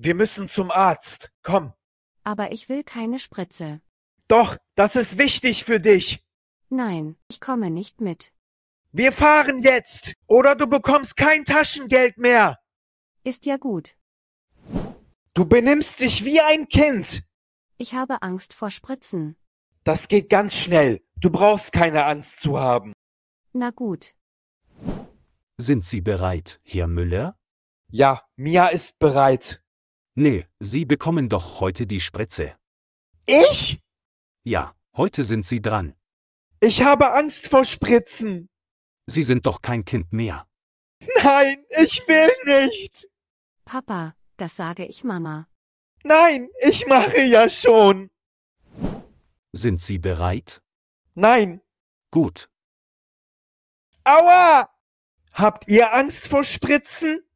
Wir müssen zum Arzt. Komm. Aber ich will keine Spritze. Doch, das ist wichtig für dich. Nein, ich komme nicht mit. Wir fahren jetzt, oder du bekommst kein Taschengeld mehr. Ist ja gut. Du benimmst dich wie ein Kind. Ich habe Angst vor Spritzen. Das geht ganz schnell. Du brauchst keine Angst zu haben. Na gut. Sind Sie bereit, Herr Müller? Ja, Mia ist bereit. Nee, Sie bekommen doch heute die Spritze. Ich? Ja, heute sind Sie dran. Ich habe Angst vor Spritzen. Sie sind doch kein Kind mehr. Nein, ich will nicht. Papa, das sage ich Mama. Nein, ich mache ja schon. Sind Sie bereit? Nein. Gut. Aua! Habt ihr Angst vor Spritzen?